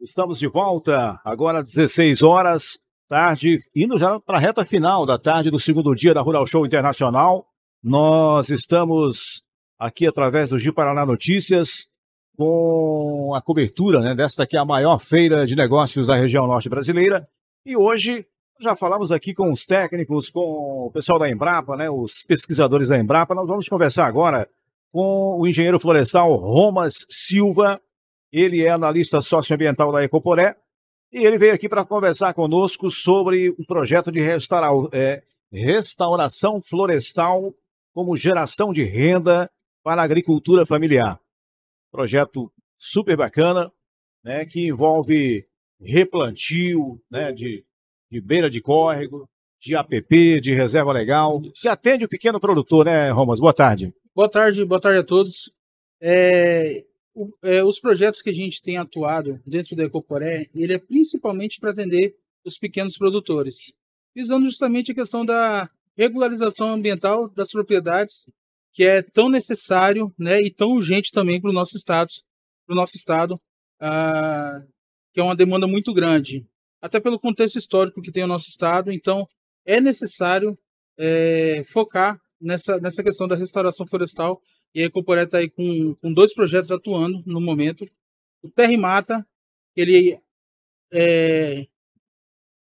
Estamos de volta, agora 16 horas, tarde, indo já para a reta final da tarde do segundo dia da Rural Show Internacional. Nós estamos aqui através do Gil Paraná Notícias com a cobertura né, desta que é a maior feira de negócios da região norte brasileira. E hoje já falamos aqui com os técnicos, com o pessoal da Embrapa, né, os pesquisadores da Embrapa. Nós vamos conversar agora com o engenheiro florestal Romas Silva, ele é analista socioambiental da Ecoporé e ele veio aqui para conversar conosco sobre o projeto de restaurar, é, restauração florestal como geração de renda para a agricultura familiar. Projeto super bacana, né, que envolve replantio né, de, de beira de córrego, de APP, de reserva legal, que atende o pequeno produtor, né, Romas? Boa tarde. Boa tarde, boa tarde a todos. É, o, é, os projetos que a gente tem atuado dentro da Ecoporé, ele é principalmente para atender os pequenos produtores, visando justamente a questão da regularização ambiental das propriedades, que é tão necessário né, e tão urgente também para o nosso estado, pro nosso estado ah, que é uma demanda muito grande. Até pelo contexto histórico que tem o nosso estado, então é necessário é, focar nessa, nessa questão da restauração florestal e a Ecoporé está aí com, com dois projetos atuando no momento. O Terra e Mata, ele é,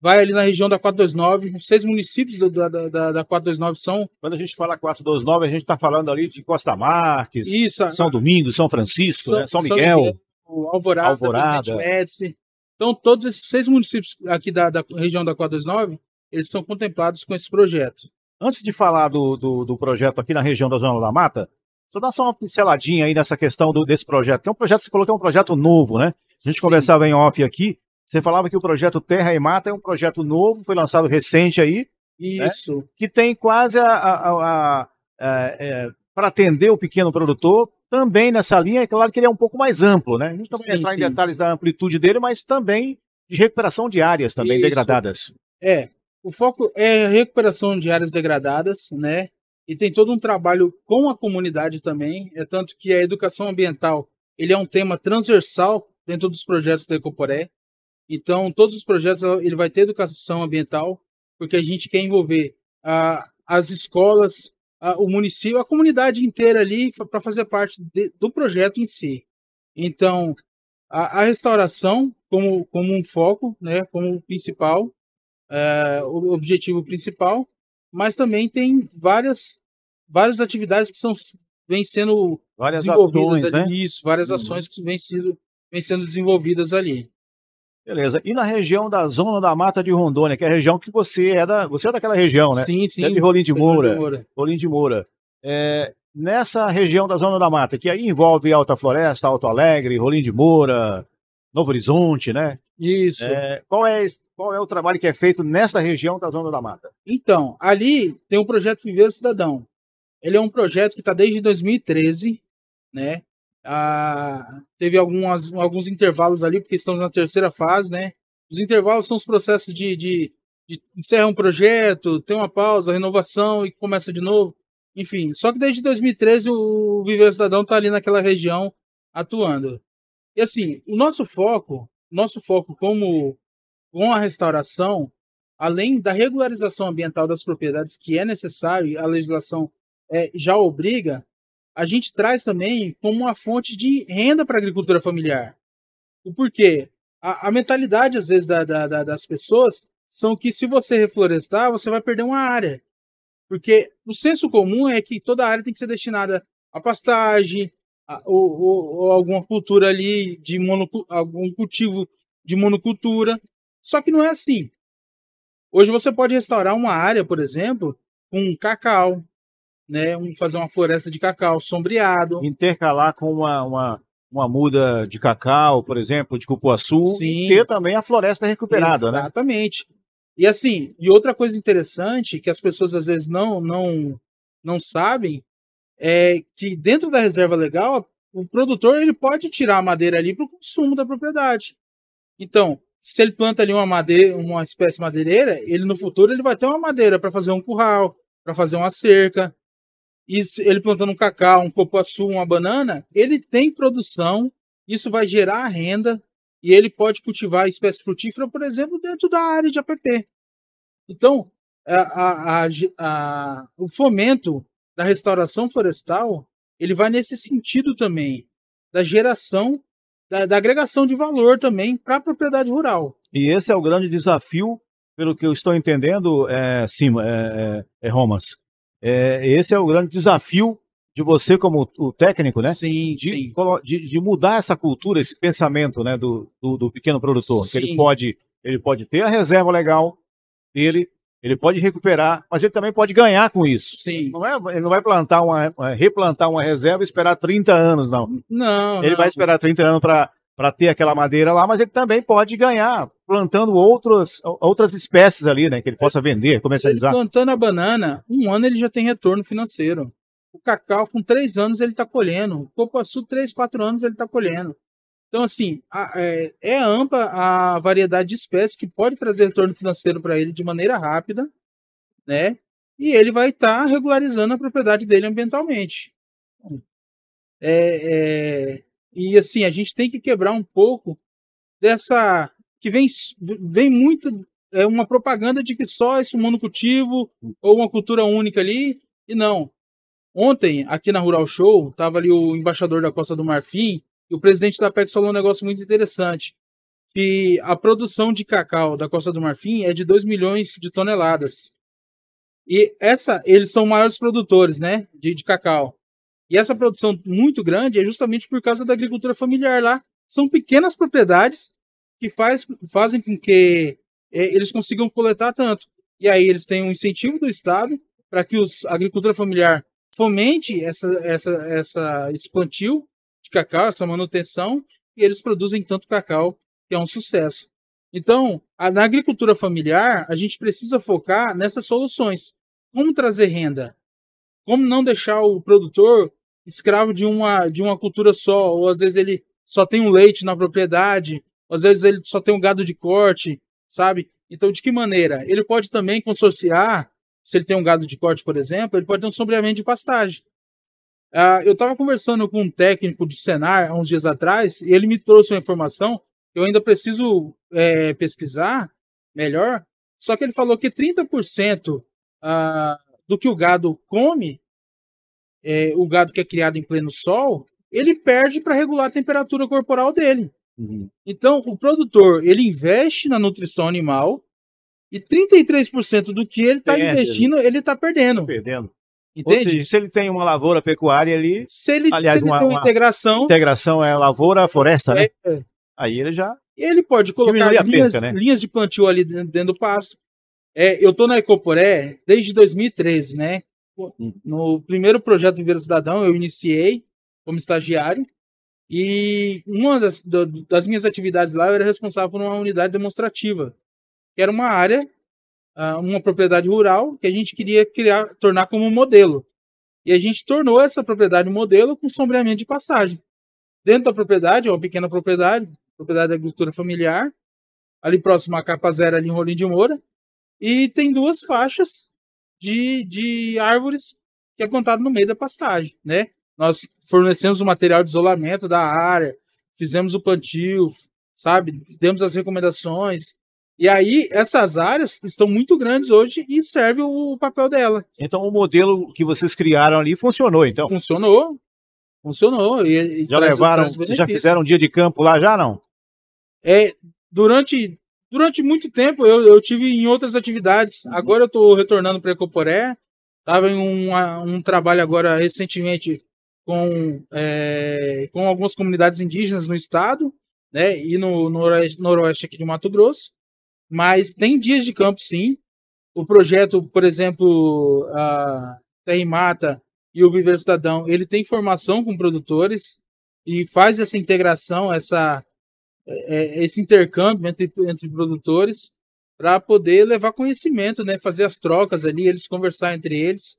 vai ali na região da 429. Os seis municípios da, da, da 429 são. Quando a gente fala 429, a gente está falando ali de Costa Marques, Isso, São Domingos, São Francisco, São, né? São, São Miguel, Alvorada, Alvorada. Médici. Então, todos esses seis municípios aqui da, da, região da 429, eles são contemplados com esse projeto. Antes de falar do, do, do projeto aqui na região da Zona da Mata, só dá só uma pinceladinha aí nessa questão do, desse projeto, que é um projeto, você falou que é um projeto novo, né? A gente Sim. conversava em off aqui, você falava que o projeto Terra e Mata é um projeto novo, foi lançado recente aí. Né? Isso. Né? Que tem quase a. a, a, a é, é para atender o pequeno produtor, também nessa linha, é claro que ele é um pouco mais amplo, né? A gente não vai entrar sim. em detalhes da amplitude dele, mas também de recuperação de áreas também Isso. degradadas. É, o foco é recuperação de áreas degradadas, né? e tem todo um trabalho com a comunidade também. É tanto que a educação ambiental ele é um tema transversal dentro dos projetos da Ecoporé. Então, todos os projetos ele vai ter educação ambiental, porque a gente quer envolver ah, as escolas, ah, o município, a comunidade inteira ali para fazer parte de, do projeto em si. Então, a, a, restauração como, como um foco, né, como principal, ah, o objetivo principal, mas também tem várias várias atividades que são vem sendo várias desenvolvidas ações, ali, né? isso, várias uhum. ações que vêm sendo, vem sendo desenvolvidas ali. Beleza. E na região da zona da mata de Rondônia, que é a região que você é da, você é daquela região, né? Sim, sim. Você é de Rolim de Moura. De Moura. Rolim de Moura. É, nessa região da zona da mata, que aí envolve Alta Floresta, Alto Alegre, Rolim de Moura, Novo Horizonte, né? Isso. É, qual, é, qual é o trabalho que é feito nessa região da Zona da Mata? Então, ali tem um projeto o Cidadão. Ele é um projeto que está desde 2013, né? Ah, teve algumas, alguns intervalos ali, porque estamos na terceira fase, né? Os intervalos são os processos de, de, de encerra um projeto, tem uma pausa, renovação e começa de novo. Enfim, só que desde 2013 o o Cidadão está ali naquela região atuando. E assim, o nosso foco nosso foco como com a restauração, além da regularização ambiental das propriedades que é necessário e a legislação é, já obriga, a gente traz também como uma fonte de renda para a agricultura familiar. O porquê? A, a mentalidade, às vezes, da, da, da, das pessoas são que se você reflorestar, você vai perder uma área. Porque o senso comum é que toda área tem que ser destinada à pastagem, ou, ou, ou alguma cultura ali de monocu, algum cultivo de monocultura. Só que não é assim. Hoje você pode restaurar uma área, por exemplo, com um cacau, né? Um, fazer uma floresta de cacau sombreado. Intercalar com uma, uma, uma muda de cacau, por exemplo, de cupuaçu, Sim. e ter também a floresta recuperada, Exatamente. né? Exatamente. E assim, e outra coisa interessante que as pessoas às vezes não não não sabem é que dentro da reserva legal, o produtor ele pode tirar a madeira ali para o consumo da propriedade. Então, se ele planta ali uma madeira, uma espécie madeireira, ele no futuro ele vai ter uma madeira para fazer um curral, para fazer uma cerca. E ele plantando um cacau, um copoaçu, uma banana, ele tem produção, isso vai gerar renda e ele pode cultivar espécie frutífera, por exemplo, dentro da área de APP. Então, a, a, a, o fomento da restauração florestal, ele vai nesse sentido também, da geração, da, da agregação de valor também para a propriedade rural. E esse é o grande desafio, pelo que eu estou entendendo, é, sim, é, é, é Romas. É, esse é o grande desafio de você como o técnico, né? Sim, de, sim. De, de, mudar essa cultura, esse pensamento, né, do, do, do pequeno produtor, sim. que ele pode, ele pode ter a reserva legal dele, ele pode recuperar, mas ele também pode ganhar com isso. Sim. Não é, ele não vai plantar uma, é, replantar uma reserva e esperar 30 anos, não. Não. Ele não. vai esperar 30 anos para ter aquela madeira lá, mas ele também pode ganhar plantando outros, outras espécies ali, né? Que ele possa vender, comercializar. Ele plantando a banana, um ano ele já tem retorno financeiro. O cacau, com três anos, ele está colhendo. O copoaçu, três, quatro anos, ele está colhendo. Então, assim, a, é, é, ampla a variedade de espécies que pode trazer retorno financeiro para ele de maneira rápida, né? E ele vai estar tá regularizando a propriedade dele ambientalmente. É, é, e assim, a gente tem que quebrar um pouco dessa. que vem, vem muito. É uma propaganda de que só esse monocultivo ou uma cultura única ali. E não. Ontem, aqui na Rural Show, estava ali o embaixador da Costa do Marfim, e o presidente da PEC falou um negócio muito interessante, que a produção de cacau da Costa do Marfim é de 2 milhões de toneladas. E essa, eles são maiores produtores, né, de, de cacau. E essa produção muito grande é justamente por causa da agricultura familiar lá. São pequenas propriedades que faz, fazem com que é, eles consigam coletar tanto. E aí eles têm um incentivo do Estado para que os, a agricultura familiar fomente essa, essa, essa, esse plantio de cacau, essa manutenção, e eles produzem tanto cacau que é um sucesso. Então, a, na agricultura familiar, a gente precisa focar nessas soluções. Como trazer renda? Como não deixar o produtor escravo de uma, de uma cultura só? Ou às vezes ele só tem um leite na propriedade, ou às vezes ele só tem um gado de corte, sabe? Então, de que maneira? Ele pode também consorciar, se ele tem um gado de corte, por exemplo, ele pode ter um sombreamento de pastagem. Uh, eu estava conversando com um técnico do Senar há uns dias atrás e ele me trouxe uma informação. Eu ainda preciso é, pesquisar melhor. Só que ele falou que 30% uh, ah, do que o gado come, é, o gado que é criado em pleno sol, ele perde para regular a temperatura corporal dele. Uhum. Então, o produtor ele investe na nutrição animal e 33% do que ele está né? investindo, ele está perdendo. perdendo. Entende? Seja, se ele tem uma lavoura pecuária ali. Se ele, aliás, se ele uma, tem uma integração. Integração é lavoura, floresta, né? é, né? Aí ele já. Ele pode colocar linhas, perca, né? linhas, de plantio ali dentro, dentro do pasto. É, eu estou na Ecoporé desde 2013, né? Hum. No primeiro projeto Viveiro Cidadão, eu iniciei como estagiário. E uma das, das minhas atividades lá, eu era responsável por uma unidade demonstrativa, que era uma área ah, uma propriedade rural que a gente queria criar, tornar como modelo. E a gente tornou essa propriedade um modelo com sombreamento de pastagem. Dentro da propriedade, é uma pequena propriedade, propriedade da agricultura familiar, ali próximo à capa zero, ali em Rolim de Moura, e tem duas faixas de, de árvores que é plantado no meio da pastagem, né? Nós fornecemos o material de isolamento da área, fizemos o plantio, sabe? Demos as recomendações, e aí, essas áreas estão muito grandes hoje e serve o, papel dela. Então, o modelo que vocês criaram ali funcionou, então? Funcionou. Funcionou. E, e já levaram, vocês já fizeram um dia de campo lá, já não? É, durante, durante muito tempo eu, eu tive em outras atividades. Uhum. Agora eu estou retornando para Ecoporé. Estava em um, um trabalho agora recentemente com, é, com algumas comunidades indígenas no estado né, e no, no noroeste aqui de Mato Grosso. Mas tem dias de campo, sim. O projeto, por exemplo, a Terra e Mata e o Viver Cidadão, ele tem formação com produtores e faz essa integração, essa, é, é, esse intercâmbio entre, entre produtores para poder levar conhecimento, né? fazer as trocas ali, eles conversar entre eles.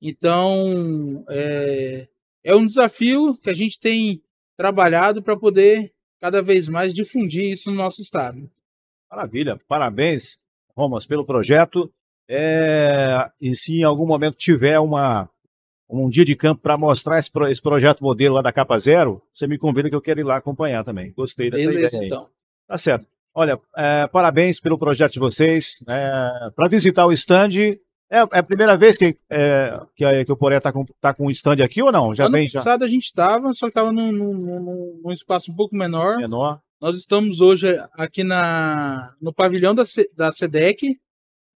Então, é, é um desafio que a gente tem trabalhado para poder cada vez mais difundir isso no nosso estado. Maravilha, parabéns, Romas, pelo projeto. É, e se em algum momento tiver uma, um dia de campo para mostrar esse, esse, projeto modelo lá da Capa Zero, você me convida que eu quero ir lá acompanhar também. Gostei dessa Beleza, ideia. Então. Tá certo. Olha, é, parabéns pelo projeto de vocês. É, né? para visitar o stand, é, é, a primeira vez que, é, que, é, que o Poré está com, tá com um stand aqui ou não? Já ano vem, passado já... a gente estava, só que estava num, num, num, espaço um pouco menor. Menor. Nós estamos hoje aqui na, no pavilhão da, C, da SEDEC,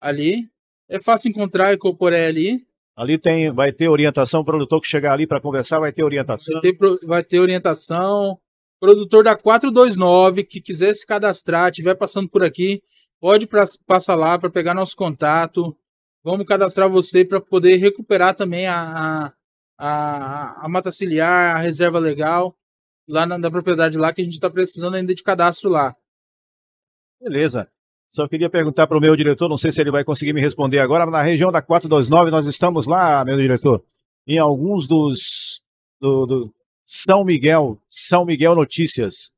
ali. É fácil encontrar a Ecoporé ali. Ali tem, vai ter orientação, o produtor que chegar ali para conversar vai ter orientação. Vai ter, vai ter orientação. Produtor da 429 que quiser se cadastrar, estiver passando por aqui, pode pra, passar lá para pegar nosso contato. Vamos cadastrar você para poder recuperar também a, a, a, a mata ciliar, a reserva legal lá na, na propriedade lá, que a gente está precisando ainda de cadastro lá. Beleza. Só queria perguntar para o meu diretor, não sei se ele vai conseguir me responder agora, mas na região da 429 nós estamos lá, meu diretor, em alguns dos do, do São Miguel, São Miguel Notícias,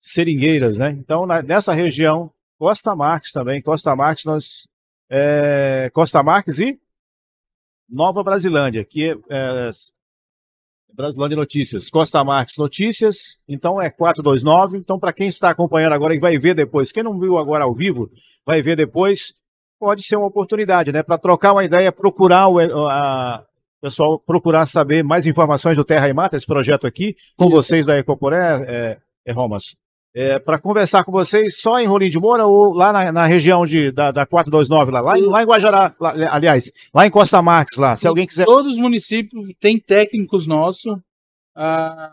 Seringueiras, né? Então na, nessa região, Costa Marques também, Costa Marques nós é, Costa Marques e Nova Brasilândia, que é, é Brasilândia Notícias. Costa Marques Notícias, então é 429. Então, para quem está acompanhando agora e vai ver depois, quem não viu agora ao vivo, vai ver depois, pode ser uma oportunidade, né? Para trocar uma ideia, procurar o eh, a, pessoal, procurar saber mais informações do Terra e Mata, esse projeto aqui, com Isso. vocês da Ecoporé, é, é Romas é, para conversar com vocês só em Rolim de Moura ou lá na, na região de, da, da 429, lá, lá, em, lá em Guajará, lá, é, aliás, lá em Costa Marques, lá, se alguém quiser. Todos os municípios têm técnicos nossos, ah,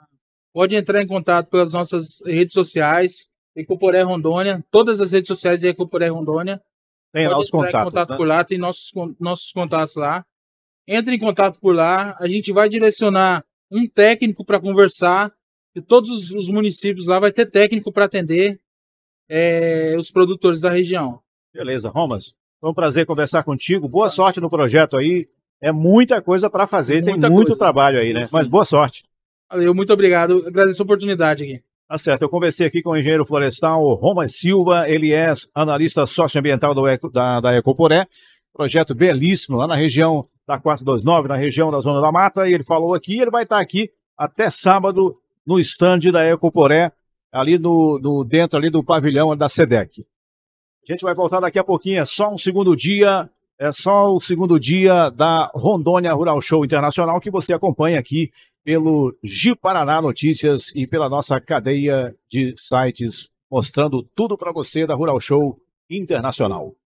pode entrar em contato pelas nossas redes sociais, Ecoporé Rondônia, todas as redes sociais de Ecoporé Rondônia. Tem pode lá os contatos. Contato né? por lá, tem nossos, nossos contatos lá. Entre em contato por lá, a gente vai direcionar um técnico para conversar de todos os municípios lá vai ter técnico para atender é, os produtores da região. Beleza, Romas. Foi um prazer conversar contigo. Boa sorte no projeto aí. É muita coisa para fazer, muita tem muito trabalho aí, sim, né? Sim. Mas boa sorte. Valeu, muito obrigado. Agradeço a oportunidade aqui. Tá certo, eu conversei aqui com o engenheiro florestal Romas Silva, ele é analista socioambiental do, da, da Ecoporé, projeto belíssimo lá na região da 429, na região da Zona da Mata, e ele falou aqui, ele vai estar aqui até sábado no estande da Ecoporé, ali no, no, dentro ali do pavilhão da SEDEC. A gente vai voltar daqui a pouquinho, é só um segundo dia, é só o segundo dia da Rondônia Rural Show Internacional que você acompanha aqui pelo Gil Paraná Notícias e pela nossa cadeia de sites mostrando tudo para você da Rural Show Internacional.